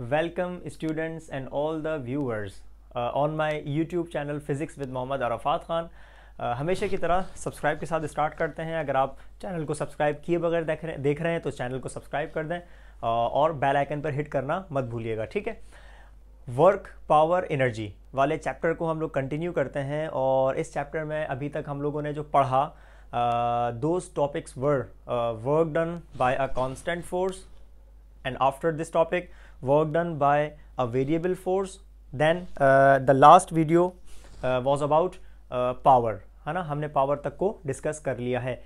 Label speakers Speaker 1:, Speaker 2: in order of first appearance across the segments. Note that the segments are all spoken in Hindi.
Speaker 1: Welcome students and all the viewers uh, on my YouTube channel Physics with Mohammad Arafat Khan. Uh, हमेशा की तरह सब्सक्राइब के साथ स्टार्ट करते हैं अगर आप चैनल को सब्सक्राइब किए बगैर देख रहे देख रहे हैं तो चैनल को सब्सक्राइब कर दें uh, और बेल आइकन पर हिट करना मत भूलिएगा ठीक है वर्क पावर एनर्जी वाले चैप्टर को हम लोग कंटिन्यू करते हैं और इस चैप्टर में अभी तक हम लोगों ने जो पढ़ा those topics were work done by a constant force and after this topic work done by a variable force then uh, the last video uh, was about uh, power है ना हमने पावर तक को डिस्कस कर लिया है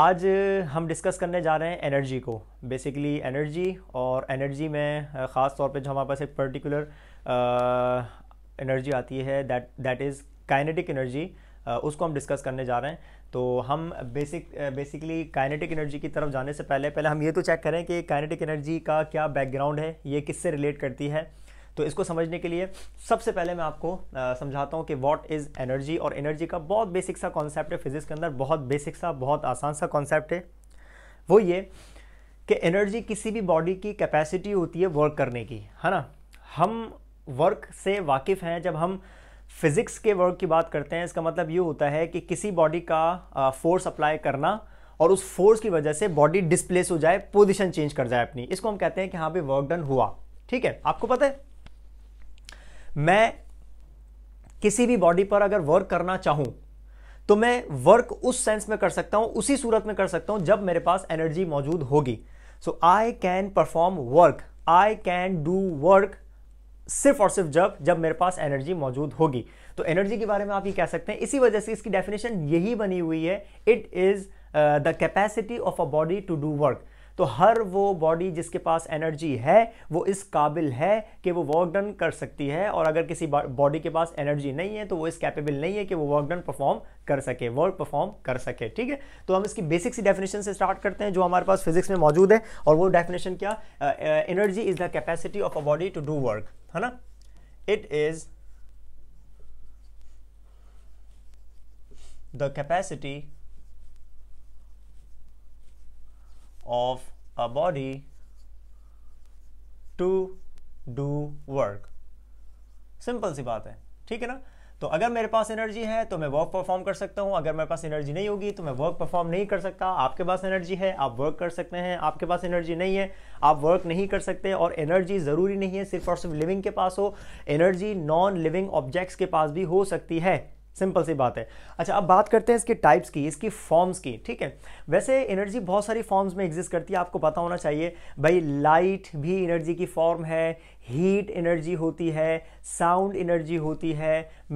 Speaker 1: आज uh, हम डिस्कस करने जा रहे हैं एनर्जी को बेसिकली एनर्जी और एनर्जी में uh, ख़ास तौर पे जो हमारे पास एक पर्टिकुलर एनर्जी uh, आती है that that is kinetic energy उसको हम डिस्कस करने जा रहे हैं तो हम बेसिक बेसिकली काइनेटिक एनर्जी की तरफ जाने से पहले पहले हम ये तो चेक करें कि काइनेटिक एनर्जी का क्या बैकग्राउंड है ये किससे रिलेट करती है तो इसको समझने के लिए सबसे पहले मैं आपको समझाता हूँ कि व्हाट इज़ एनर्जी और एनर्जी का बहुत बेसिक सा कॉन्सेप्ट है फिजिक्स के अंदर बहुत बेसिक सा बहुत आसान सा कॉन्सेप्ट है वो ये कि एनर्जी किसी भी बॉडी की कैपेसिटी होती है वर्क करने की है ना हम वर्क से वाकिफ़ हैं जब हम फिज़िक्स के वर्क की बात करते हैं इसका मतलब ये होता है कि किसी बॉडी का फोर्स अप्लाई करना और उस फोर्स की वजह से बॉडी डिस्प्लेस हो जाए पोजिशन चेंज कर जाए अपनी इसको हम कहते हैं कि हाँ भाई वर्क डन हुआ ठीक है आपको पता है मैं किसी भी बॉडी पर अगर वर्क करना चाहूं तो मैं वर्क उस सेंस में कर सकता हूं उसी सूरत में कर सकता हूं जब मेरे पास एनर्जी मौजूद होगी so I can perform work I can do work सिर्फ और सिर्फ जब जब मेरे पास एनर्जी मौजूद होगी तो एनर्जी के बारे में आप ये कह सकते हैं इसी वजह से इसकी डेफिनेशन यही बनी हुई है it is the capacity of a body to do work तो हर वो बॉडी जिसके पास एनर्जी है वो इस काबिल है कि वो वर्क डन कर सकती है और अगर किसी बॉडी के पास एनर्जी नहीं है तो वो इस कैपेबल नहीं है कि वो वर्क डन परफॉर्म कर सके वर्क परफॉर्म कर सके ठीक है तो हम इसकी बेसिक सी डेफिनेशन से स्टार्ट करते हैं जो हमारे पास फिजिक्स में मौजूद है और वो डेफिनेशन क्या energy is the capacity of a body to do work है ना it is the capacity of a body to do work simple सी बात है ठीक है ना तो अगर मेरे पास एनर्जी है तो मैं वर्क परफॉर्म कर सकता हूँ अगर मेरे पास एनर्जी नहीं होगी तो मैं वर्क परफॉर्म नहीं कर सकता आपके पास एनर्जी है आप वर्क कर सकते हैं आपके पास एनर्जी नहीं है आप वर्क नहीं कर सकते और एनर्जी ज़रूरी नहीं है सिर्फ और सिर्फ लिविंग के पास हो एनर्जी नॉन लिविंग ऑब्जेक्ट्स के पास भी हो सकती है सिंपल सी बात है अच्छा अब बात करते हैं इसके टाइप्स की इसकी फॉर्म्स की ठीक है वैसे एनर्जी बहुत सारी फॉर्म्स में एग्जिस्ट करती है आपको पता होना चाहिए भाई लाइट भी एनर्जी की फॉर्म है हीट एनर्जी होती है साउंड एनर्जी होती है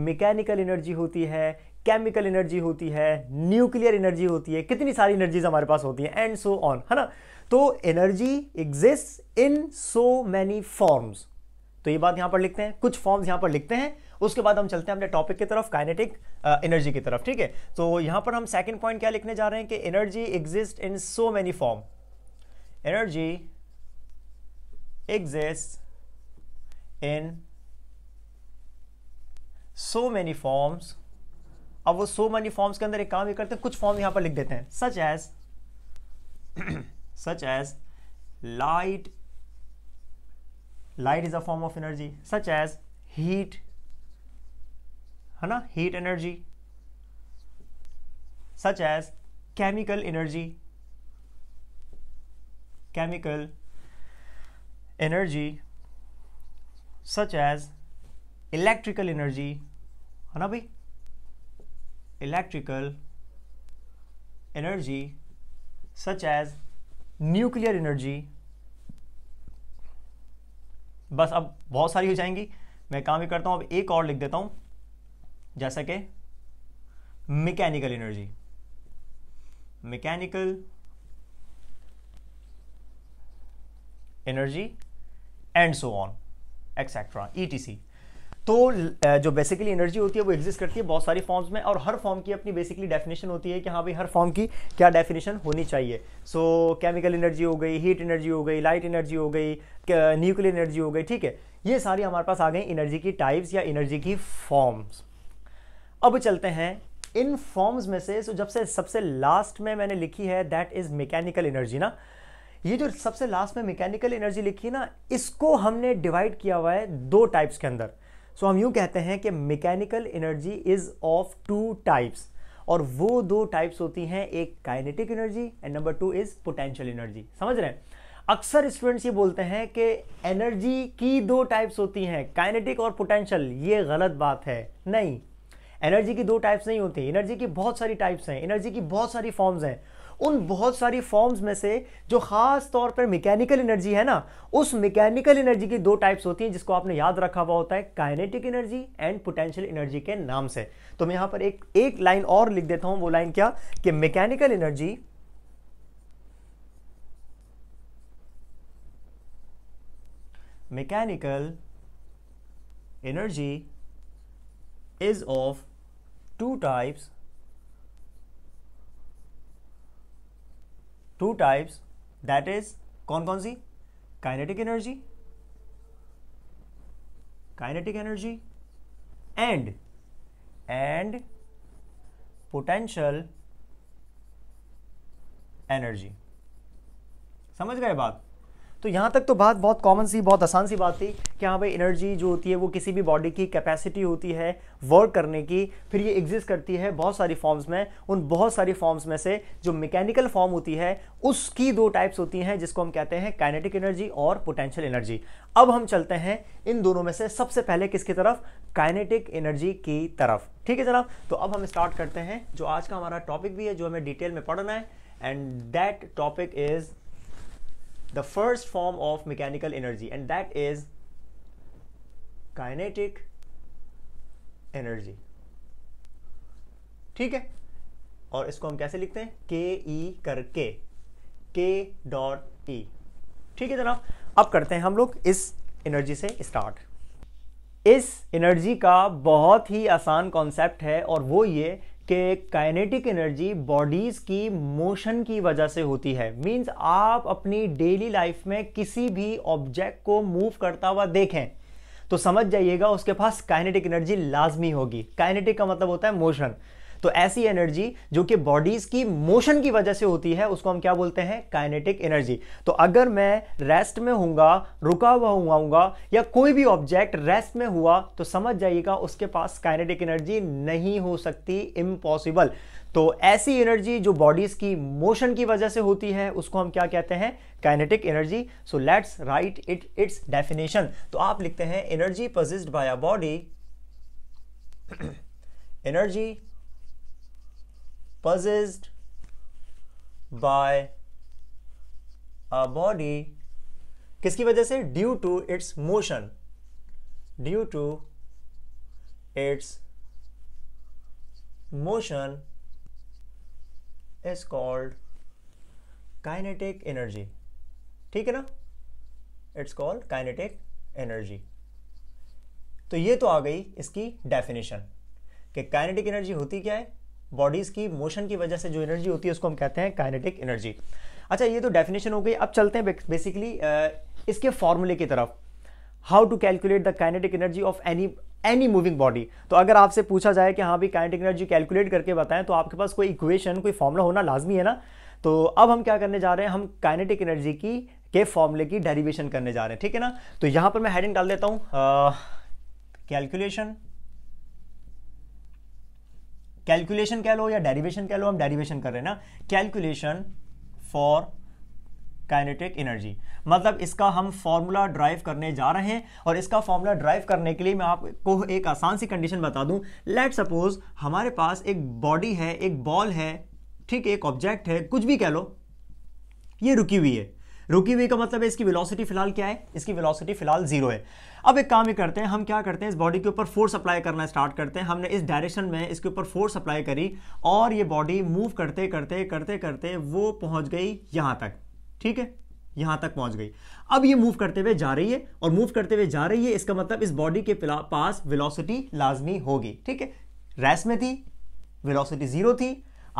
Speaker 1: मैकेनिकल एनर्जी होती है केमिकल एनर्जी होती है न्यूक्लियर एनर्जी होती है कितनी सारी एनर्जीज हमारे पास होती हैं एंड सो ऑन है ना तो energy exist in so many forms तो ये बात यहां पर लिखते हैं कुछ फॉर्म्स यहां पर लिखते हैं उसके बाद हम चलते हैं अपने टॉपिक की तरफ काइनेटिक एनर्जी uh, की तरफ ठीक है तो यहां पर हम सेकेंड पॉइंट क्या लिखने जा रहे हैं कि energy exist in so many form energy exist in so many forms अब वो सो मैनी फॉर्म्स के अंदर एक काम ही करते हैं कुछ फॉर्म यहां पर लिख देते हैं such as such as light light is a form of energy such as heat है ना heat energy such as chemical energy chemical energy such as electrical energy है ना भाई electrical energy such as nuclear energy बस अब बहुत सारी हो जाएंगी मैं काम ही करता हूं अब एक और लिख देता हूं जैसा कि mechanical energy mechanical energy and so on etcetera ETC तो जो बेसिकली एनर्जी होती है वो एग्जिस्ट करती है बहुत सारी फॉर्म्स में और हर फॉर्म की अपनी बेसिकली डेफिनेशन होती है कि हाँ भाई हर फॉर्म की क्या डेफिनेशन होनी चाहिए सो केमिकल एनर्जी हो गई हीट एनर्जी हो गई लाइट एनर्जी हो गई न्यूक्लियर एनर्जी हो गई ठीक है ये सारी हमारे पास आ गई एनर्जी की टाइप्स या एनर्जी की फॉर्म्स अब चलते हैं इन फॉर्म्स में से सो जब से सबसे लास्ट में मैंने लिखी है दैट इज मैकेनिकल एनर्जी ना ये जो सबसे लास्ट में मैकेनिकल एनर्जी लिखी ना इसको हमने डिवाइड किया हुआ है दो टाइप्स के अंदर सो so, हम यूं कहते हैं कि mechanical energy is of two types और वो दो टाइप्स होती हैं एक kinetic energy and number two is potential energy समझ रहे हैं अक्सर स्टूडेंट्स ये बोलते हैं कि एनर्जी की दो टाइप्स होती हैं काइनेटिक और पोटेंशियल ये गलत बात है नहीं एनर्जी की दो टाइप्स नहीं होती एनर्जी की बहुत सारी टाइप्स हैं एनर्जी की बहुत सारी फॉर्म्स हैं उन बहुत सारी फॉर्म्स में से जो खास तौर पर मैकेनिकल एनर्जी है ना उस मैकेनिकल एनर्जी की दो टाइप्स होती हैं जिसको आपने याद रखा हुआ होता है kinetic energy and potential energy के नाम से तो मैं यहां पर एक एक लाइन और लिख देता हूं वो लाइन क्या कि mechanical energy mechanical energy is of two types two types that is कौन कौन सी kinetic energy kinetic energy and and potential energy समझ गए बात तो यहाँ तक तो बात बहुत कॉमन सी बहुत आसान सी बात थी कि हाँ भाई एनर्जी जो होती है वो किसी भी बॉडी की कैपेसिटी होती है वर्क करने की फिर ये एग्जिस्ट करती है बहुत सारी फॉर्म्स में उन बहुत सारी फॉर्म्स में से जो मैकेनिकल फॉर्म होती है उसकी दो टाइप्स होती हैं जिसको हम कहते हैं काइनेटिक एनर्जी और पोटेंशियल एनर्जी अब हम चलते हैं इन दोनों में से सबसे पहले किसकी तरफ काइनेटिक एनर्जी की तरफ ठीक है जनाब तो अब हम स्टार्ट करते हैं जो आज का हमारा टॉपिक भी है जो हमें डिटेल में पढ़ना है and that topic is the first form of mechanical energy and that is kinetic energy ठीक है और इसको हम कैसे लिखते हैं के ई करके के डॉट ई ठीक है जनाब अब करते हैं हम लोग इस एनर्जी से स्टार्ट इस एनर्जी का बहुत ही आसान कॉन्सेप्ट है और वो ये कि काइनेटिक एनर्जी बॉडीज की मोशन की वजह से होती है मींस आप अपनी डेली लाइफ में किसी भी ऑब्जेक्ट को मूव करता हुआ देखें तो समझ जाइएगा उसके पास काइनेटिक एनर्जी लाजमी होगी काइनेटिक का मतलब होता है मोशन तो ऐसी एनर्जी जो कि बॉडीज की मोशन की वजह से होती है उसको हम क्या बोलते हैं काइनेटिक एनर्जी तो अगर मैं रेस्ट में हूंगा रुका हुआ हुआ या कोई भी ऑब्जेक्ट रेस्ट में हुआ तो समझ जाइएगा उसके पास काइनेटिक एनर्जी नहीं हो सकती इम्पॉसिबल तो ऐसी एनर्जी जो बॉडीज की मोशन की वजह से होती है उसको हम क्या कहते हैं kinetic energy so let's write it its definition तो आप लिखते हैं energy possessed by a body energy possessed by a body किसकी वजह से due to its motion due to its motion is called kinetic energy ठीक है ना इट्स कॉल्ड काइनेटिक एनर्जी तो ये तो आ गई इसकी डेफिनेशन कि काइनेटिक एनर्जी होती क्या है बॉडीज़ की मोशन की वजह से जो एनर्जी होती है उसको हम कहते हैं काइनेटिक एनर्जी अच्छा ये तो डेफिनेशन हो गई अब चलते हैं बेसिकली इसके फॉर्मूले की तरफ how to calculate the kinetic energy of any any moving body तो अगर आपसे पूछा जाए कि हाँ भाई काइनेटिक एनर्जी कैलकुलेट करके बताएं तो आपके पास कोई इक्वेशन कोई फॉर्मूला होना लाजमी है ना तो अब हम क्या करने जा रहे हैं हम काइनेटिक एनर्जी की के फॉर्मूले की डेरिवेशन करने जा रहे हैं ठीक है ना तो यहाँ पर मैं हेडिंग डाल देता हूँ कैलकुलेशन uh, कैलकुलेशन कह लो या डेरिवेशन कह लो हम डेरिवेशन कर रहे हैं ना कैलकुलेशन फॉर काइनेटिक एनर्जी मतलब इसका हम फॉर्मूला ड्राइव करने जा रहे हैं और इसका फॉर्मूला ड्राइव करने के लिए मैं आपको एक आसान सी कंडीशन बता दूं लेट सपोज हमारे पास एक बॉडी है एक बॉल है ठीक एक ऑब्जेक्ट है कुछ भी कह लो ये रुकी हुई है रुकी हुई का मतलब है इसकी वेलोसिटी फिलहाल क्या है इसकी वेलोसिटी फिलहाल जीरो है अब एक काम ही करते हैं हम क्या करते हैं इस बॉडी के ऊपर फोर्स अप्लाई करना स्टार्ट करते हैं हमने इस डायरेक्शन में इसके ऊपर फोर्स अप्लाई करी और ये बॉडी मूव करते करते करते करते वो पहुंच गई यहां तक ठीक है यहां तक पहुंच गई अब ये मूव करते हुए जा रही है और मूव करते हुए जा रही है इसका मतलब इस बॉडी के पास वेलोसिटी लाजमी होगी ठीक है रेस में थी वेलोसिटी जीरो थी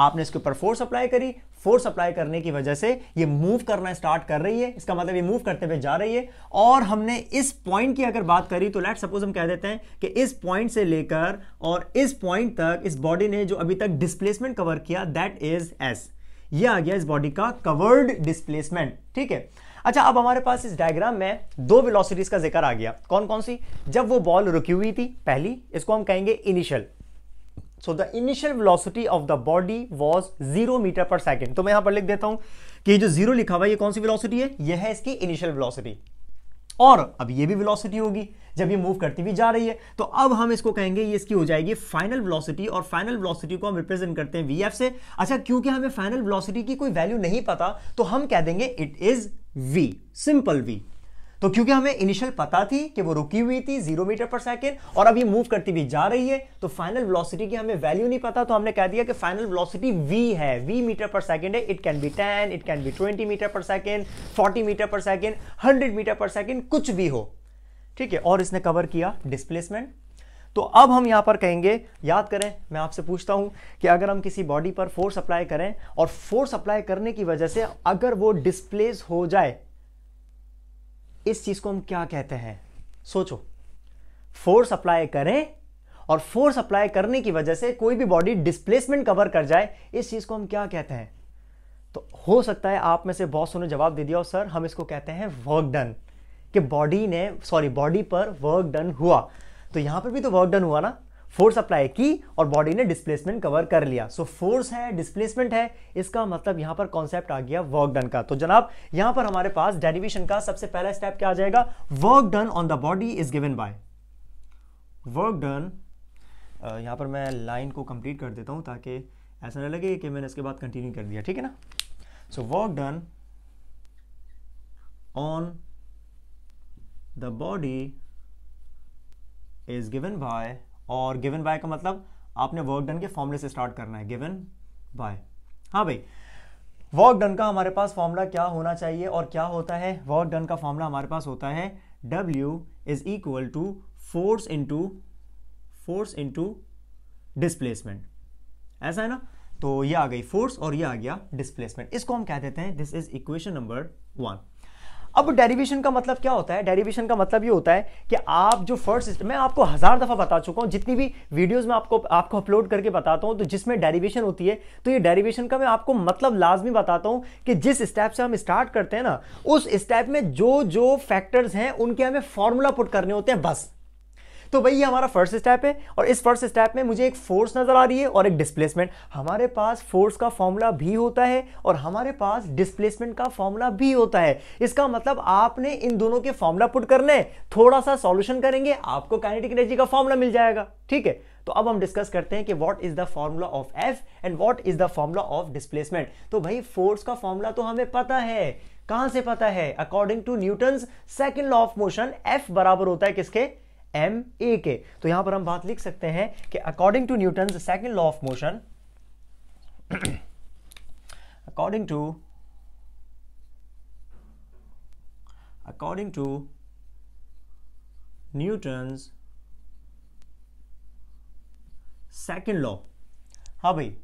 Speaker 1: आपने इसके ऊपर फोर्स अप्लाई करी फोर्स अप्लाई करने की वजह से ये मूव करना स्टार्ट कर रही है इसका मतलब ये मूव करते हुए जा रही है और हमने इस पॉइंट की अगर बात करी तो लेट सपोज हम कह देते हैं कि इस पॉइंट से लेकर और इस पॉइंट तक इस बॉडी ने जो अभी तक डिस्प्लेसमेंट कवर किया दैट इज एस ये आ गया इस बॉडी का कवर्ड डिस्प्लेसमेंट ठीक है अच्छा अब हमारे पास इस डायग्राम में दो वेलोसिटीज का जिक्र आ गया कौन कौन सी जब वो बॉल रुकी हुई थी पहली इसको हम कहेंगे initial so the initial velocity of the body was zero meter per second तो मैं यहां पर लिख देता हूं कि जो जीरो लिखा हुआ है ये कौन सी वेलोसिटी है यह है इसकी इनिशियल वेलोसिटी और अब ये भी वेलोसिटी होगी जब ये मूव करती हुई जा रही है तो अब हम इसको कहेंगे ये इसकी हो जाएगी फाइनल वेलोसिटी और फाइनल वेलोसिटी को हम रिप्रेजेंट करते हैं वीएफ से अच्छा क्योंकि हमें फाइनल वेलोसिटी की कोई वैल्यू नहीं पता तो हम कह देंगे it is V simple V तो क्योंकि हमें इनिशियल पता थी कि वो रुकी हुई थी जीरो मीटर पर सेकेंड और अभी मूव करती भी जा रही है तो फाइनल वेलोसिटी की हमें वैल्यू नहीं पता तो हमने कह दिया कि फाइनल वेलोसिटी v है v मीटर पर सेकेंड है it can be ten it can be twenty meter per second forty meter per second hundred meter per second कुछ भी हो ठीक है और इसने कवर किया डिस्प्लेसमेंट तो अब हम यहां पर कहेंगे याद करें मैं आपसे पूछता हूं कि अगर हम किसी बॉडी पर फोर्स अप्लाई करें और फोर्स अप्लाई करने की वजह से अगर वो डिस्प्लेस हो जाए इस चीज को हम क्या कहते हैं सोचो फोर्स अप्लाई करें और फोर्स अप्लाई करने की वजह से कोई भी बॉडी डिस्प्लेसमेंट कवर कर जाए इस चीज को हम क्या कहते हैं तो हो सकता है आप में से बहुत सोने जवाब दे दिया और सर हम इसको कहते हैं वर्क डन कि बॉडी ने सॉरी बॉडी पर वर्क डन हुआ तो यहां पर भी तो वर्क डन हुआ ना फोर्स अप्लाई की और बॉडी ने डिस्प्लेसमेंट कवर कर लिया सो so, फोर्स है डिस्प्लेसमेंट है इसका मतलब यहां पर कॉन्सेप्ट आ गया वर्क डन का तो जनाब यहां पर हमारे पास डेरिवेशन का सबसे पहला स्टेप क्या आ जाएगा work done on the body is given by work done यहां पर मैं लाइन को कंप्लीट कर देता हूं ताकि ऐसा ना लगे कि मैंने इसके बाद कंटिन्यू कर दिया ठीक है ना so work done on the body is given by और गिवन बाय का मतलब आपने वर्क डन के फॉर्मूले से स्टार्ट करना है गिवन बाय हाँ भाई वर्क डन का हमारे पास फॉर्मूला क्या होना चाहिए और क्या होता है वर्क डन का फॉर्मूला हमारे पास होता है W is equal to force into force into displacement ऐसा है ना तो ये आ गई फोर्स और ये आ गया डिस्प्लेसमेंट इसको हम कह देते हैं this is equation number one अब डेरिवेशन का मतलब क्या होता है डेरिवेशन का मतलब ये होता है कि आप जो फर्स्ट मैं आपको हज़ार दफ़ा बता चुका हूँ जितनी भी वीडियोस में आपको आपको अपलोड करके बताता हूँ तो जिसमें डेरिवेशन होती है तो ये डेरिवेशन का मैं आपको मतलब लाजमी बताता हूँ कि जिस स्टेप से हम स्टार्ट करते हैं ना उस स्टेप में जो जो फैक्टर्स हैं उनके हमें फॉर्मूला पुट करने होते हैं बस तो भाई ये हमारा फर्स्ट स्टेप है और इस फर्स्ट स्टेप में मुझे एक फोर्स नज़र आ रही है और एक डिस्प्लेसमेंट हमारे पास फोर्स का फॉर्मूला भी होता है और हमारे पास डिस्प्लेसमेंट का फॉर्मूला भी होता है इसका मतलब आपने इन दोनों के फॉर्मूला पुट करने थोड़ा सा सॉल्यूशन करेंगे आपको काइनेटिक एनर्जी का फॉर्मूला मिल जाएगा ठीक है तो अब हम डिस्कस करते हैं कि what is the formula of F and what is the formula of displacement तो भाई फोर्स का फॉर्मूला तो हमें पता है कहां से पता है according to Newton second law of motion F बराबर होता है किसके एम ए के तो यहां पर हम बात लिख सकते हैं कि according to Newton second law of motion according to according to Newton second law हाँ भाई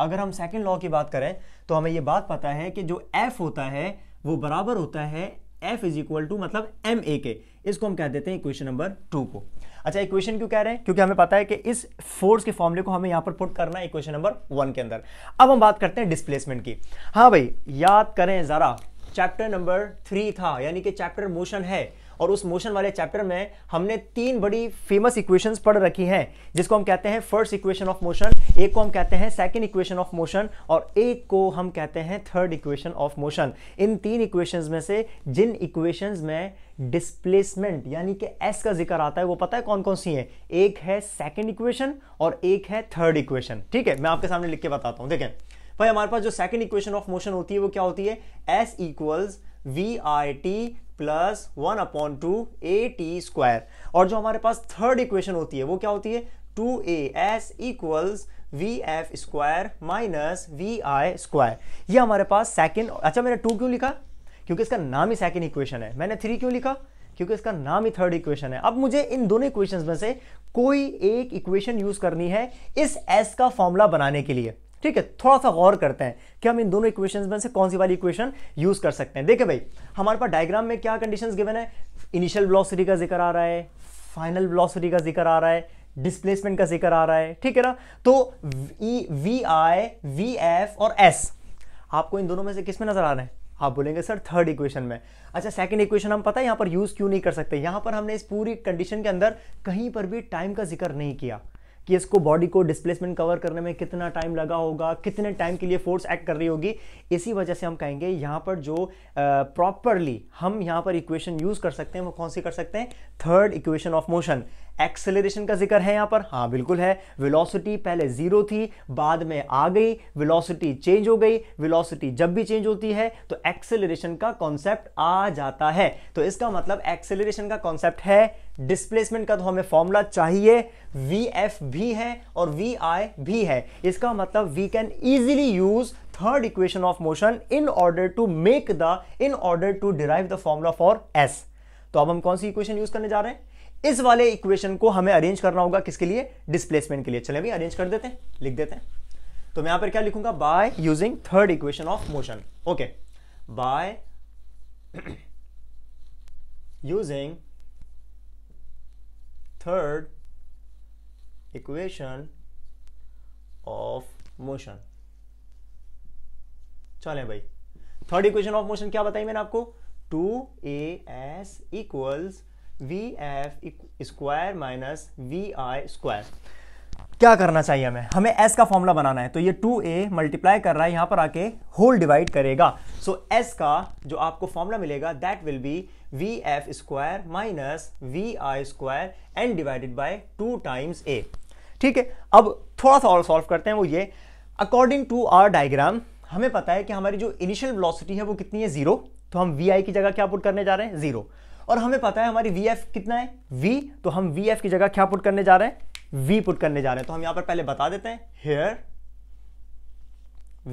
Speaker 1: अगर हम सेकेंड लॉ की बात करें तो हमें यह बात पता है कि जो एफ होता है वो बराबर होता है एफ इज इक्वल टू मतलब एम ए के इसको हम कह देते हैं इक्वेशन नंबर टू को अच्छा इक्वेशन क्यों कह रहे हैं क्योंकि हमें पता है कि इस फोर्स के फॉर्मूले को हमें यहां पर पुट करना है इक्वेशन नंबर वन के अंदर अब हम बात करते हैं डिस्प्लेसमेंट की हाँ भाई याद करें जरा चैप्टर नंबर थ्री था यानी कि चैप्टर मोशन है और उस मोशन वाले चैप्टर में हमने तीन बड़ी फेमस इक्वेशंस पढ़ रखी हैं जिसको हम कहते हैं फर्स्ट इक्वेशन ऑफ मोशन एक को हम कहते हैं सेकेंड इक्वेशन ऑफ मोशन और एक को हम कहते हैं थर्ड इक्वेशन ऑफ मोशन इन तीन इक्वेशन में से जिन इक्वेशन में डिस्प्लेसमेंट यानी कि एस का जिक्र आता है वो पता है कौन कौन सी है एक है सेकेंड इक्वेशन और एक है थर्ड इक्वेशन ठीक है मैं आपके सामने लिख के बताता हूँ देखें भाई हमारे पास जो सेकेंड इक्वेशन ऑफ मोशन होती है वो क्या होती है S equals V I T plus one upon two A T square और जो हमारे पास थर्ड इक्वेशन होती है वो क्या होती है two A S equals V F square minus V I square यह हमारे पास सेकेंड अच्छा मैंने टू क्यों लिखा क्योंकि इसका नाम ही सेकेंड इक्वेशन है मैंने थ्री क्यों लिखा क्योंकि इसका नाम ही थर्ड इक्वेशन है अब मुझे इन दोनों इक्वेशंस में से कोई एक इक्वेशन यूज करनी है इस एस का फॉर्मूला बनाने के लिए ठीक है थोड़ा सा गौर करते हैं कि हम इन दोनों इक्वेशन में से कौन सी वाली इक्वेशन यूज कर सकते हैं देखिए भाई हमारे पास डायग्राम में क्या कंडीशन गिवन है इनिशियल ब्लॉसिटी का जिक्र आ रहा है फाइनल ब्लॉसिटी का जिक्र आ रहा है डिस्प्लेसमेंट का जिक्र आ रहा है ठीक है ना तो वी आई वी एफ और एस आपको इन दोनों में से किस में नजर आ रहा है आप बोलेंगे सर थर्ड इक्वेशन में अच्छा सेकंड इक्वेशन हम पता है यहां पर यूज क्यों नहीं कर सकते यहां पर हमने इस पूरी कंडीशन के अंदर कहीं पर भी टाइम का जिक्र नहीं किया कि इसको बॉडी को डिस्प्लेसमेंट कवर करने में कितना टाइम लगा होगा कितने टाइम के लिए फोर्स एक्ट कर रही होगी इसी वजह से हम कहेंगे यहां पर जो प्रॉपरली uh, हम यहां पर इक्वेशन यूज़ कर सकते हैं वो कौन सी कर सकते हैं third equation of motion acceleration का जिक्र है यहां पर हाँ बिल्कुल है वेलोसिटी पहले जीरो थी बाद में आ गई वेलोसिटी चेंज हो गई वेलोसिटी जब भी चेंज होती है तो एक्सेलरेशन का कॉन्सेप्ट आ जाता है तो इसका मतलब एक्सेलरेशन का कॉन्सेप्ट है डिस्प्लेसमेंट का तो हमें फॉर्मूला चाहिए वी एफ भी है और वी आई भी है इसका मतलब we can easily use third equation of motion in order to make the in order to derive the formula for S तो अब हम कौन सी इक्वेशन यूज करने जा रहे हैं इस वाले इक्वेशन को हमें अरेंज करना होगा किसके लिए डिस्प्लेसमेंट के लिए चले भाई अरेंज कर देते हैं लिख देते हैं तो मैं यहां पर क्या लिखूंगा by using third equation of motion okay by using third equation of motion चले भाई थर्ड इक्वेशन ऑफ मोशन क्या बताई मैंने आपको two A S equals V F square minus V I square क्या करना चाहिए हमें हमें एस का फॉर्मूला बनाना है तो ये टू ए मल्टीप्लाई कर रहा है यहां पर आके होल डिवाइड करेगा सो so, एस का जो आपको फॉर्मूला मिलेगा that will be V F square minus V I square and divided by two times A ठीक है अब थोड़ा सा और सॉल्व करते हैं वो ये अकॉर्डिंग टू आर डायग्राम हमें पता है कि हमारी जो इनिशियल वेलोसिटी है वो कितनी है जीरो तो हम वी आई की जगह क्या पुट करने जा रहे हैं जीरो और हमें पता है हमारी वी एफ कितना है वी तो हम वी एफ की जगह क्या पुट करने जा रहे हैं वी पुट करने जा रहे हैं तो हम यहां पर पहले बता देते हैं here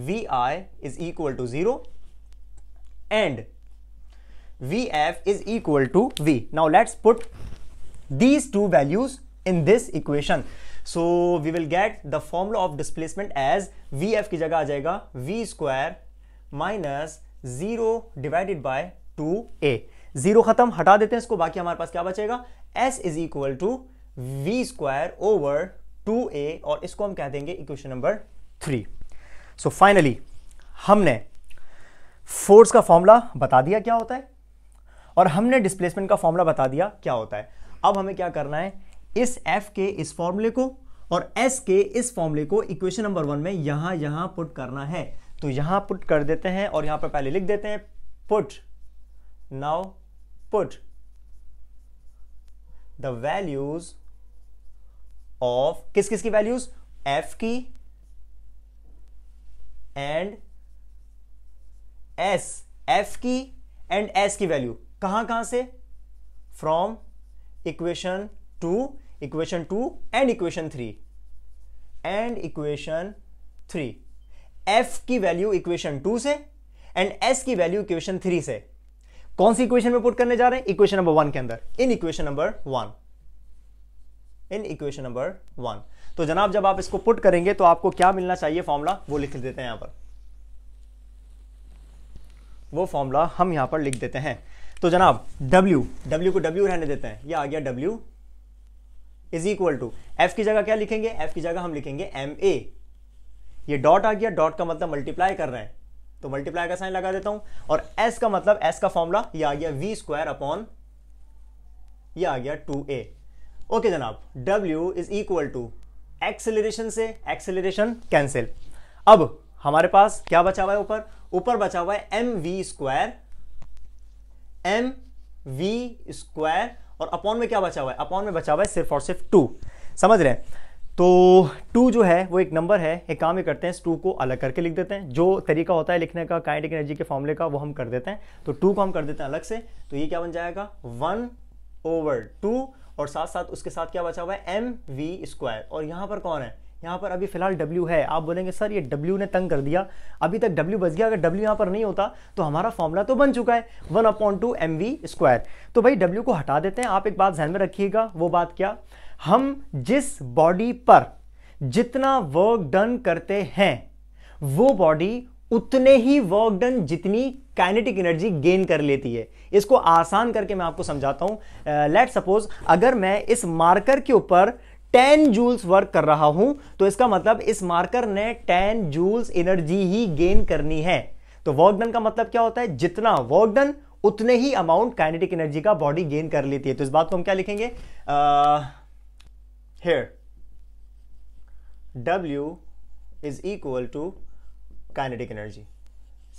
Speaker 1: V I is equal to zero and V F is equal to V now let's put two values in this equation so we will get the formula of displacement as V F की जगह आ जाएगा V square minus zero divided by two A zero खत्म हटा देते हैं इसको बाकी हमारे पास क्या बचेगा S is equal to V square over two A और इसको हम कह देंगे equation number three so finally हमने फोर्स का फॉर्मूला बता दिया क्या होता है और हमने डिस्प्लेसमेंट का फॉर्मूला बता दिया क्या होता है अब हमें क्या करना है इस एफ के इस फॉर्मूले को और एस के इस फॉर्मूले को इक्वेशन नंबर वन में यहां यहां पुट करना है तो यहां पुट कर देते हैं और यहां पर पहले लिख देते हैं put now put the values of kis kis ki values f ki and s f ki and s ki value kahan kahan se from equation 2 equation 2 and equation 3 and equation 3 f ki value equation 2 se and s ki value equation 3 se कौन सी इक्वेशन में पुट करने जा रहे हैं इक्वेशन नंबर वन के अंदर in equation number one in equation number one तो जनाब जब आप इसको पुट करेंगे तो आपको क्या मिलना चाहिए फॉर्मूला वो लिख देते हैं यहां पर वो फॉर्मूला हम यहां पर लिख देते हैं तो जनाब W W को W रहने देते हैं ये आ गया W is equal to F की जगह क्या लिखेंगे F की जगह हम लिखेंगे एम ए ये डॉट आ गया डॉट का मतलब मल्टीप्लाई कर रहे हैं तो मल्टीप्लाई का साइन लगा देता हूं और एस का मतलब एस का फॉर्मूला ये आ गया वी स्क्वायर अपॉन ये आ गया टू ए ओके जनाब W is equal to acceleration से एक्सेलरेशन कैंसिल अब हमारे पास क्या बचा हुआ है ऊपर ऊपर बचा हुआ है M V square M V square और अपॉन में क्या बचा हुआ है अपॉन में बचा हुआ है सिर्फ और सिर्फ टू समझ रहे हैं तो टू जो है वो एक नंबर है एक काम ही करते हैं इस टू को अलग करके लिख देते हैं जो तरीका होता है लिखने का काइनेटिक एनर्जी के फॉर्मूले का वो हम कर देते हैं तो टू को हम कर देते हैं अलग से तो ये क्या बन जाएगा वन ओवर टू और साथ साथ उसके साथ क्या बचा हुआ है एम वी स्क्वायर और यहाँ पर कौन है यहाँ पर अभी फिलहाल W है आप बोलेंगे सर ये W ने तंग कर दिया अभी तक W बच गया अगर W यहाँ पर नहीं होता तो हमारा फॉर्मूला तो बन चुका है one upon two M V square तो भाई W को हटा देते हैं आप एक बात ध्यान में रखिएगा वो बात क्या हम जिस बॉडी पर जितना वर्क डन करते हैं वो बॉडी उतने ही वर्क डन जितनी काइनेटिक एनर्जी गेन कर लेती है इसको आसान करके मैं आपको समझाता हूं लेट uh, सपोज अगर मैं इस मार्कर के ऊपर 10 जूल्स वर्क कर रहा हूं तो इसका मतलब इस मार्कर ने 10 जूल्स एनर्जी ही गेन करनी है तो वर्क डन का मतलब क्या होता है जितना वर्क डन उतने ही अमाउंट काइनेटिक एनर्जी का बॉडी गेन कर लेती है तो इस बात को हम क्या लिखेंगे uh, here W is equal to kinetic energy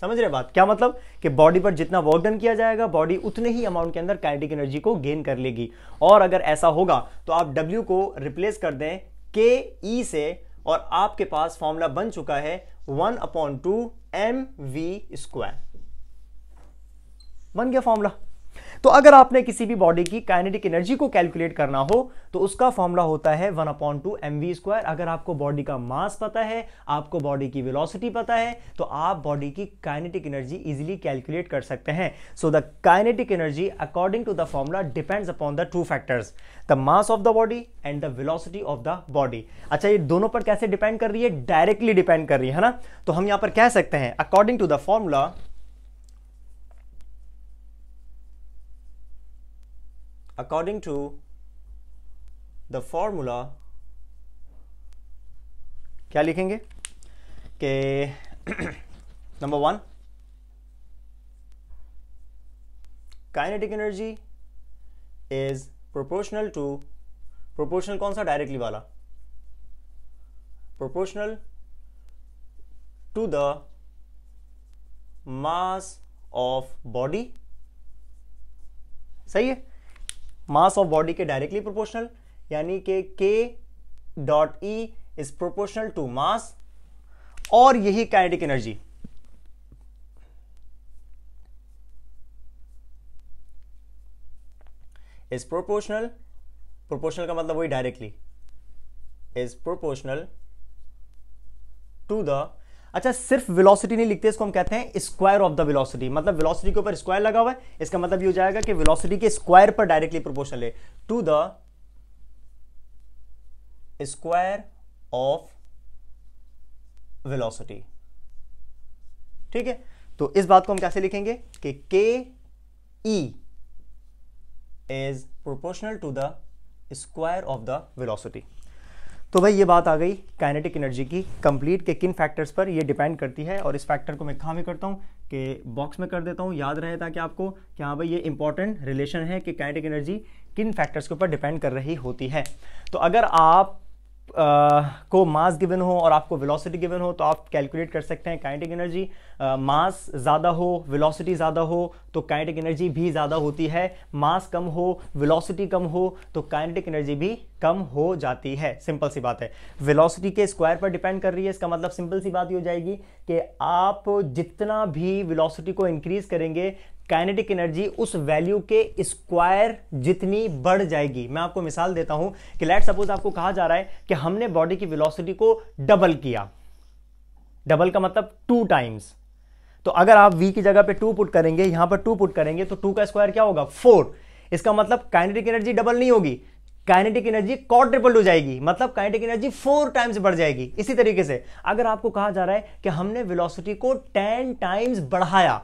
Speaker 1: समझ रहे बात क्या मतलब कि बॉडी पर जितना वर्क डन किया जाएगा बॉडी उतने ही अमाउंट के अंदर काइनेटिक एनर्जी को गेन कर लेगी और अगर ऐसा होगा तो आप W को रिप्लेस कर दें के ई e से और आपके पास फॉर्मूला बन चुका है one upon two M V square बन गया फॉर्मूला तो अगर आपने किसी भी बॉडी की काइनेटिक एनर्जी को कैलकुलेट करना हो तो उसका फॉर्मूला होता है one upon two M V square अगर आपको बॉडी का मास पता है आपको बॉडी की वेलोसिटी पता है तो आप बॉडी की काइनेटिक एनर्जी इजिली कैलकुलेट कर सकते हैं so the kinetic energy according to the formula depends upon the two factors the mass of the body and the velocity of the body अच्छा ये दोनों पर कैसे डिपेंड कर रही है डायरेक्टली डिपेंड कर रही है ना तो हम यहां पर कह सकते हैं according to the formula according to the formula क्या लिखेंगे के number one kinetic energy is proportional to proportional कौन सा डायरेक्टली वाला proportional to the mass of body सही है मास ऑफ बॉडी के डायरेक्टली प्रोपोर्शनल यानी कि K dot E is proportional to mass और यही kinetic energy is proportional proportional का मतलब वही directly is proportional to the अच्छा सिर्फ वेलोसिटी नहीं लिखते इसको हम कहते हैं स्क्वायर ऑफ द वेलोसिटी मतलब वेलोसिटी के ऊपर स्क्वायर लगा हुआ है इसका मतलब ये हो जाएगा कि वेलोसिटी के स्क्वायर पर डायरेक्टली प्रोपोर्शनल है to the square of velocity ठीक है तो इस बात को हम कैसे लिखेंगे कि K E is proportional to the square of the velocity तो भाई ये बात आ गई काइनेटिक एनर्जी की कंप्लीट के किन फैक्टर्स पर ये डिपेंड करती है और इस फैक्टर को मैं कहाँ में करता हूँ कि बॉक्स में कर देता हूँ याद रहे ताकि आपको कि हाँ भाई ये इंपॉर्टेंट रिलेशन है कि काइनेटिक एनर्जी किन फैक्टर्स के ऊपर डिपेंड कर रही होती है तो अगर आप को मास गिवन हो और आपको वेलोसिटी गिवन हो तो आप कैलकुलेट कर सकते हैं काइनेटिक एनर्जी मास ज़्यादा हो वेलोसिटी ज़्यादा हो तो काइनेटिक एनर्जी भी ज़्यादा होती है मास कम हो वेलोसिटी कम हो तो काइनेटिक एनर्जी भी कम हो जाती है सिंपल सी बात है वेलोसिटी के स्क्वायर पर डिपेंड कर रही है इसका मतलब सिंपल सी बात ये हो जाएगी कि आप जितना भी वेलोसिटी को इंक्रीज करेंगे काइनेटिक एनर्जी उस वैल्यू के स्क्वायर जितनी बढ़ जाएगी मैं आपको मिसाल देता हूं कि लेट सपोज आपको कहा जा रहा है कि हमने बॉडी की वेलोसिटी को डबल किया डबल का मतलब टू टाइम्स तो अगर आप वी की जगह पे टू पुट करेंगे यहां पर टू पुट करेंगे तो टू का स्क्वायर क्या होगा फोर इसका मतलब काइनेटिक एनर्जी डबल नहीं होगी काइनेटिक एनर्जी क्वाड्रिपल हो जाएगी मतलब काइनेटिक एनर्जी फोर टाइम्स बढ़ जाएगी इसी तरीके से अगर आपको कहा जा रहा है कि हमने वेलोसिटी को टेन टाइम्स बढ़ाया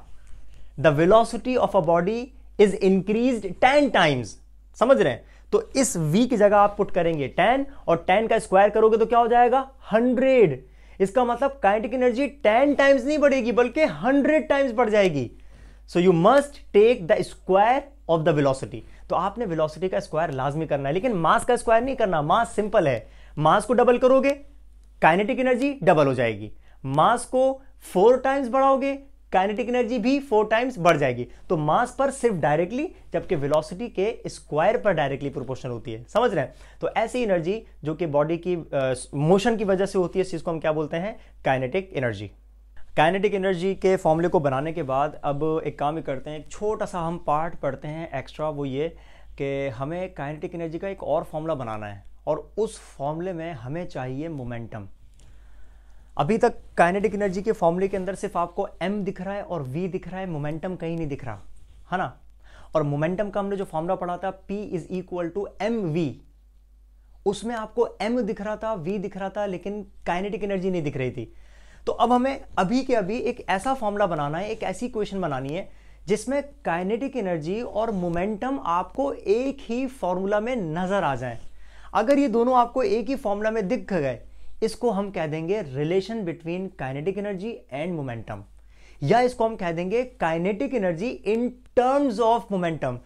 Speaker 1: the velocity of a body is increase ten times समझ रहे हैं तो इस वी की जगह आप पुट करेंगे टेन और टेन का स्क्वायर करोगे तो क्या हो जाएगा हंड्रेड इसका मतलब काइनेटिक एनर्जी टेन टाइम्स नहीं बढ़ेगी बल्कि हंड्रेड टाइम्स बढ़ जाएगी so you must take the square of the velocity तो आपने वेलोसिटी का स्क्वायर लाजमी करना है लेकिन मास का स्क्वायर नहीं करना मास सिंपल है मास को डबल करोगे काइनेटिक एनर्जी डबल हो जाएगी मास को फोर टाइम्स बढ़ाओगे काइनेटिक एनर्जी भी फोर टाइम्स बढ़ जाएगी तो मास पर सिर्फ डायरेक्टली जबकि वेलोसिटी के स्क्वायर पर डायरेक्टली प्रोपोर्शनल होती है समझ रहे हैं तो ऐसी एनर्जी जो कि बॉडी की मोशन की वजह से होती है इस चीज़ को हम क्या बोलते हैं काइनेटिक एनर्जी काइनेटिक एनर्जी के फॉर्मूले को बनाने के बाद अब एक काम ही करते हैं एक छोटा सा हम पार्ट पढ़ते हैं एक्स्ट्रा वो ये कि हमें काइनेटिक एनर्जी का एक और फॉर्मूला बनाना है और उस फॉर्मूले में हमें चाहिए मोमेंटम अभी तक काइनेटिक एनर्जी के फॉर्मूले के अंदर सिर्फ आपको एम दिख रहा है और वी दिख रहा है मोमेंटम कहीं नहीं दिख रहा है ना और मोमेंटम का हमने जो फॉर्मूला पढ़ा था P is equal to M V उसमें आपको एम दिख रहा था वी दिख रहा था लेकिन काइनेटिक एनर्जी नहीं दिख रही थी तो अब हमें अभी के अभी एक ऐसा फॉर्मूला बनाना है एक ऐसी क्वेश्चन बनानी है जिसमें काइनेटिक एनर्जी और मोमेंटम आपको एक ही फॉर्मूला में नजर आ जाए अगर ये दोनों आपको एक ही फॉर्मूला में दिख गए इसको हम कह देंगे relation between kinetic energy and momentum या इसको हम कह देंगे kinetic energy in terms of momentum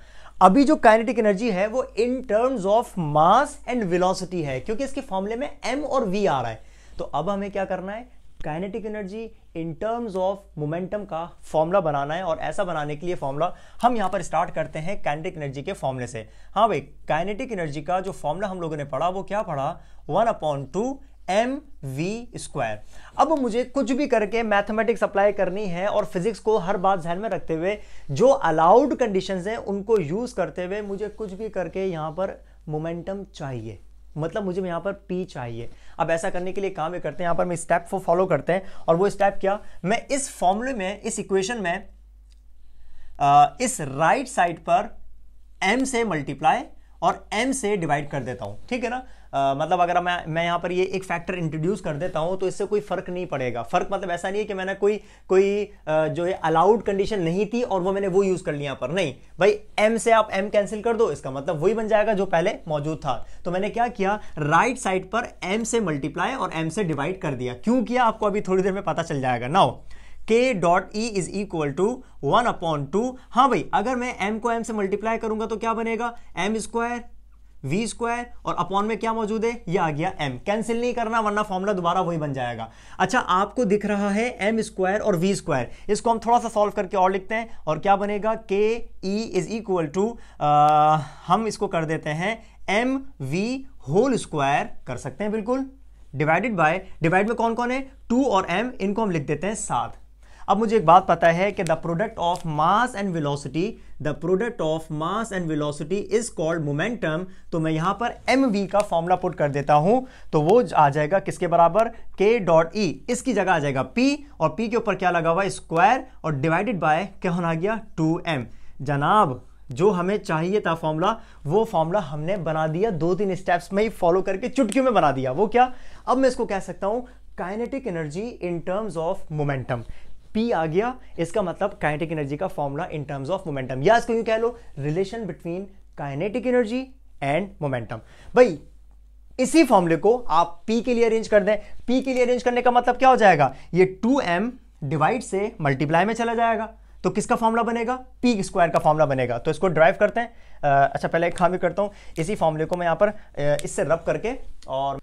Speaker 1: अभी जो काइनेटिक एनर्जी है वो in terms of mass and velocity है क्योंकि इसके फॉर्मूले में एम और वी आ रहा है तो अब हमें क्या करना है kinetic energy in terms of momentum का फॉर्मूला बनाना है और ऐसा बनाने के लिए फॉर्मूला हम यहां पर स्टार्ट करते हैं काइनेटिक एनर्जी के फॉर्मूले से हाँ भाई काइनेटिक एनर्जी का जो फॉर्मूला हम लोगों ने पढ़ा वो क्या पढ़ा one upon two M V square अब मुझे कुछ भी करके मैथमेटिक्स अप्लाई करनी है और फिजिक्स को हर बात ध्यान में रखते हुए जो अलाउड कंडीशंस हैं उनको यूज़ करते हुए मुझे कुछ भी करके यहाँ पर मोमेंटम चाहिए मतलब मुझे यहाँ पर पी चाहिए अब ऐसा करने के लिए काम ये करते हैं यहाँ पर मैं स्टेप को फॉलो करते हैं और वो स्टेप क्या मैं इस फॉर्मूले में इस इक्वेशन में आ, इस राइट साइड पर एम से मल्टीप्लाई और एम से डिवाइड कर देता हूँ ठीक है ना मतलब अगर मैं मैं यहाँ पर ये एक फैक्टर इंट्रोड्यूस कर देता हूँ तो इससे कोई फ़र्क नहीं पड़ेगा फ़र्क मतलब ऐसा नहीं है कि मैंने कोई कोई जो है अलाउड कंडीशन नहीं थी और वो मैंने वो यूज़ कर लिया पर नहीं भाई एम से आप एम कैंसिल कर दो इसका मतलब वही बन जाएगा जो पहले मौजूद था तो मैंने क्या किया राइट साइड पर एम से मल्टीप्लाई और एम से डिवाइड कर दिया क्यों किया आपको अभी थोड़ी देर में पता चल जाएगा now K dot E is equal to one upon two हाँ भाई अगर मैं m को m से मल्टीप्लाई करूंगा तो क्या बनेगा एम स्क्वायर वी स्क्वायर और अपॉन में क्या मौजूद है ये आ गया एम कैंसिल नहीं करना वरना फॉर्मूला दोबारा वही बन जाएगा अच्छा आपको दिख रहा है एम स्क्वायर और वी स्क्वायर इसको हम थोड़ा सा सॉल्व करके और लिखते हैं और क्या बनेगा के ई इज इक्वल टू हम इसको कर देते हैं एम वी होल स्क्वायर कर सकते हैं बिल्कुल डिवाइडेड बाय डिवाइड में कौन कौन है टू और एम इनको हम लिख देते हैं साथ अब मुझे एक बात पता है कि the product of mass and velocity the product of mass and velocity is called momentum तो मैं यहां पर एम वी का फॉर्मूला पुट कर देता हूं तो वो आ जाएगा किसके बराबर के डॉट ई इसकी जगह आ जाएगा पी और पी के ऊपर क्या लगा हुआ स्क्वायर और डिवाइडेड बाय क्या होना गया टू एम जनाब जो हमें चाहिए था फॉर्मूला वो फॉर्मूला हमने बना दिया दो तीन स्टेप्स में ही फॉलो करके चुटकियों में बना दिया वो क्या अब मैं इसको कह सकता हूं kinetic energy in terms of momentum P आ गया इसका मतलब काइनेटिक एनर्जी का formula in terms of momentum या इसको यूं कह लो relation between kinetic energy and momentum भाई इसी फॉर्मूले को आप पी के लिए अरेंज कर दें पी के लिए अरेंज करने का मतलब क्या हो जाएगा ये टू एम डिवाइड से मल्टीप्लाई में चला जाएगा तो किसका फॉर्मूला बनेगा पी स्क्वायर का फॉर्मूला बनेगा तो इसको ड्राइव करते हैं आ, अच्छा पहले एक खामी करता हूँ इसी फॉर्मूले को मैं यहाँ पर इससे रब करके और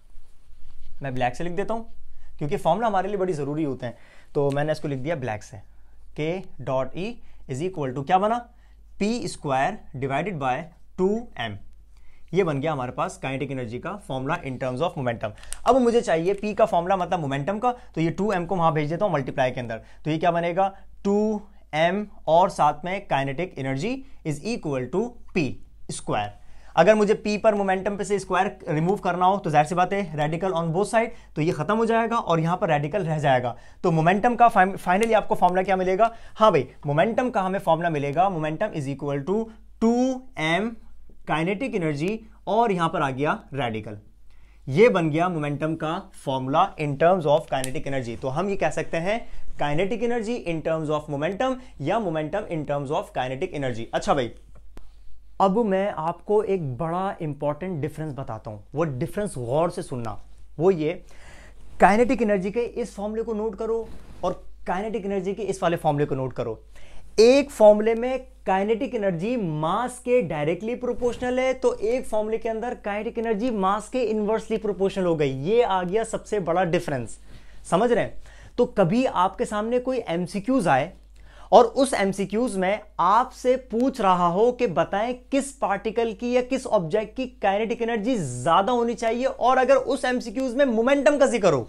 Speaker 1: मैं ब्लैक से लिख देता हूँ क्योंकि फॉर्मूला हमारे लिए बड़ी ज़रूरी होते हैं तो मैंने इसको लिख दिया ब्लैक से K dot E is equal to क्या बना P square divided by two M ये बन गया हमारे पास काइनेटिक एनर्जी का formula in terms of momentum अब मुझे चाहिए पी का फॉर्मूला मतलब मोमेंटम का तो ये टू एम को वहां भेज देता हूँ मल्टीप्लाई के अंदर तो ये क्या बनेगा टू एम और साथ में kinetic energy is equal to P square अगर मुझे पी पर मोमेंटम पे से स्क्वायर रिमूव करना हो तो जाहिर सी बात है रेडिकल ऑन बोथ साइड तो ये खत्म हो जाएगा और यहां पर रेडिकल रह जाएगा तो मोमेंटम का फाइनली आपको फॉर्मूला क्या मिलेगा हाँ भाई मोमेंटम का हमें फॉर्मूला मिलेगा momentum is equal to two M kinetic energy और यहां पर आ गया रेडिकल ये बन गया मोमेंटम का formula in terms of kinetic energy तो हम ये कह सकते हैं kinetic energy in terms of momentum या momentum in terms of kinetic energy अच्छा भाई अब मैं आपको एक बड़ा इंपॉर्टेंट डिफरेंस बताता हूं वो डिफरेंस गौर से सुनना वो ये काइनेटिक एनर्जी के इस फॉर्मूले को नोट करो और काइनेटिक एनर्जी के इस वाले फॉर्मूले को नोट करो एक फॉर्मूले में काइनेटिक एनर्जी मास के डायरेक्टली प्रोपोर्शनल है तो एक फॉर्मूले के अंदर काइनेटिक एनर्जी मास के इन्वर्सली प्रोपोर्शनल हो गई ये आ गया सबसे बड़ा डिफरेंस समझ रहे हैं तो कभी आपके सामने कोई एमसीक्यूज आए और उस एमसीक्यूज में आपसे पूछ रहा हो कि बताएं किस पार्टिकल की या किस ऑब्जेक्ट की काइनेटिक एनर्जी ज्यादा होनी चाहिए और अगर उस एमसीक्यूज में मोमेंटम का जिक्र हो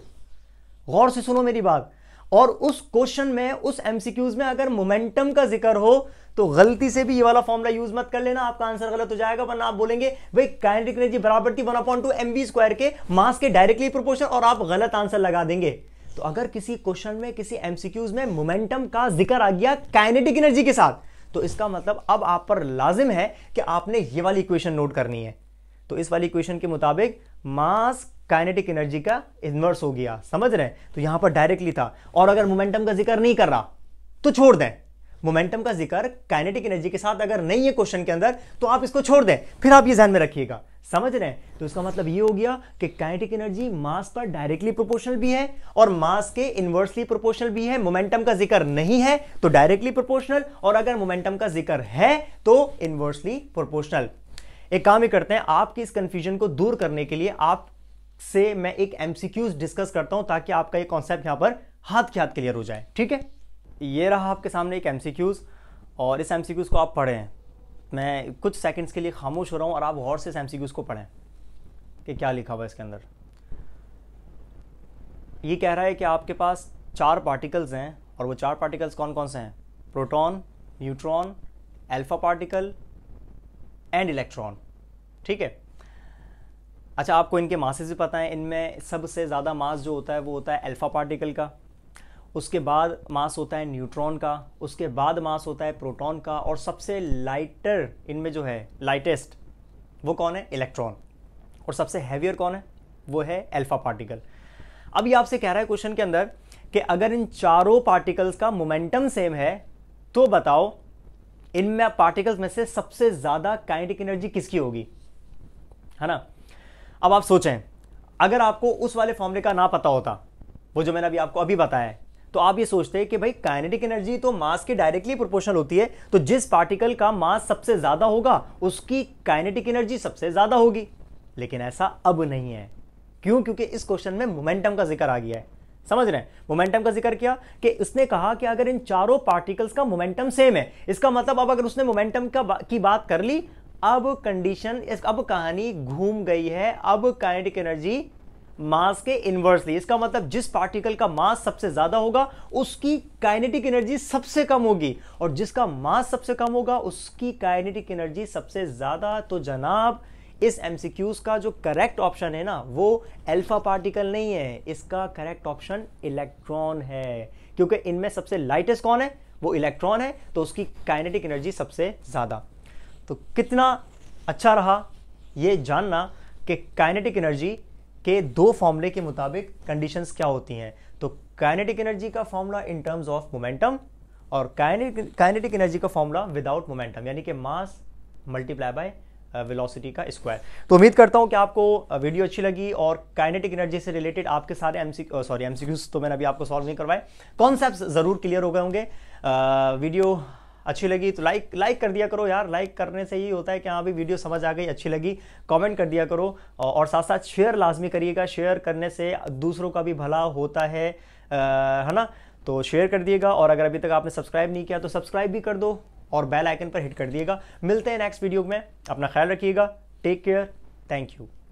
Speaker 1: गौर से सुनो मेरी बात और उस क्वेश्चन में उस एमसीक्यूज में अगर मोमेंटम का जिक्र हो तो गलती से भी ये वाला फॉर्मुला यूज मत कर लेना आपका आंसर गलत हो जाएगा वरना आप बोलेंगे भाई काइनेटिक एनर्जी बराबर थी one upon two M B square के मास के डायरेक्टली प्रोपोर्शन और आप गलत आंसर लगा देंगे तो अगर किसी क्वेश्चन में किसी एमसीक्यूज में मोमेंटम का जिक्र आ गया काइनेटिक एनर्जी के साथ तो इसका मतलब अब आप पर लाजिम है कि आपने ये वाली इक्वेशन नोट करनी है तो इस वाली इक्वेशन के मुताबिक मास काइनेटिक एनर्जी का इन्वर्स हो गया समझ रहे हैं तो यहां पर डायरेक्टली था और अगर मोमेंटम का जिक्र नहीं कर रहा तो छोड़ दें मोमेंटम का जिक्र काइनेटिक एनर्जी के साथ अगर नहीं है क्वेश्चन के अंदर तो आप इसको छोड़ दें फिर आप ये ध्यान में रखिएगा समझ रहे हैं तो इसका मतलब ये हो गया कि काइनेटिक एनर्जी मास पर डायरेक्टली प्रोपोर्शनल भी है और मास के इन्वर्सली प्रोपोर्शनल भी है मोमेंटम का जिक्र नहीं है तो डायरेक्टली प्रोपोर्शनल और अगर मोमेंटम का जिक्र है तो इनवर्सली प्रोपोर्शनल एक काम ही करते हैं आपकी इस कंफ्यूजन को दूर करने के लिए आप से मैं एक एमसीक्यूज डिस्कस करता हूं ताकि आपका ये कॉन्सेप्ट यहां पर हाथ के हाथ क्लियर हो जाए ठीक है ये रहा आपके सामने एक एम और इस एम को आप पढ़ें मैं कुछ सेकंड्स के लिए खामोश हो रहा हूँ और आप गौर से इस एम को पढ़ें कि क्या लिखा हुआ इसके अंदर ये कह रहा है कि आपके पास चार पार्टिकल्स हैं और वो चार पार्टिकल्स कौन कौन से हैं proton neutron alpha particle and electron ठीक है अच्छा आपको इनके मासेज भी पता है इनमें सबसे ज़्यादा मास जो होता है वो होता है अल्फा पार्टिकल का उसके बाद मास होता है न्यूट्रॉन का उसके बाद मास होता है प्रोटॉन का और सबसे लाइटर इनमें जो है लाइटेस्ट वो कौन है इलेक्ट्रॉन और सबसे हैवियर कौन है वो है एल्फा पार्टिकल अब ये आपसे कह रहा है क्वेश्चन के अंदर कि अगर इन चारों पार्टिकल्स का मोमेंटम सेम है तो बताओ इनमें पार्टिकल्स में से सबसे ज़्यादा काइनेटिक एनर्जी किसकी होगी है ना अब आप सोचें अगर आपको उस वाले फॉर्मूले का ना पता होता वो जो मैंने अभी आपको अभी बताया है तो आप ये सोचते हैं कि भाई काइनेटिक एनर्जी तो मास के डायरेक्टली प्रोपोर्शनल होती है तो जिस पार्टिकल का मास सबसे ज़्यादा होगा उसकी काइनेटिक एनर्जी सबसे ज़्यादा होगी लेकिन ऐसा अब नहीं है क्यों क्योंकि इस क्वेश्चन में मोमेंटम का जिक्र आ गया है समझ रहे हैं मोमेंटम का जिक्र किया कि उसने कहा कि अगर इन चारों पार्टिकल्स का मोमेंटम सेम है इसका मतलब अब अगर उसने मोमेंटम का बा, की बात कर ली अब कंडीशन अब कहानी घूम गई है अब काइनेटिक एनर्जी मास के इनवर्सली इसका मतलब जिस पार्टिकल का मास सबसे ज्यादा होगा उसकी काइनेटिक एनर्जी सबसे कम होगी और जिसका मास सबसे कम होगा उसकी काइनेटिक एनर्जी सबसे ज्यादा तो जनाब इस एमसीक्यूज का जो करेक्ट ऑप्शन है ना वो अल्फा पार्टिकल नहीं है इसका करेक्ट ऑप्शन इलेक्ट्रॉन है क्योंकि इनमें सबसे लाइटेस्ट कौन है वो इलेक्ट्रॉन है तो उसकी काइनेटिक एनर्जी सबसे ज्यादा तो कितना अच्छा रहा ये जानना कि काइनेटिक एनर्जी के दो फॉर्मूले के मुताबिक कंडीशंस क्या होती हैं तो काइनेटिक एनर्जी का formula in terms of momentum और काइनेटिक एनर्जी का फॉर्मूला विदाउट मोमेंटम यानी कि मास मल्टीप्लाई बाय वेलोसिटी का स्क्वायर तो उम्मीद करता हूं कि आपको वीडियो uh, अच्छी लगी और काइनेटिक एनर्जी से रिलेटेड आपके सारे एमसी सॉरी एमसीक्यूज तो मैंने अभी आपको सॉल्व नहीं करवाए कॉन्सेप्ट ज़रूर क्लियर हो गए होंगे वीडियो uh, अच्छी लगी तो लाइक लाइक कर दिया करो यार लाइक करने से ही होता है कि हाँ अभी वीडियो समझ आ गई अच्छी लगी कमेंट कर दिया करो और साथ साथ शेयर लाजमी करिएगा शेयर करने से दूसरों का भी भला होता है है ना तो शेयर कर दिएगा और अगर अभी तक आपने सब्सक्राइब नहीं किया तो सब्सक्राइब भी कर दो और बेल आइकन पर हिट कर दिएगा मिलते हैं नेक्स्ट वीडियो में अपना ख्याल रखिएगा टेक केयर थैंक यू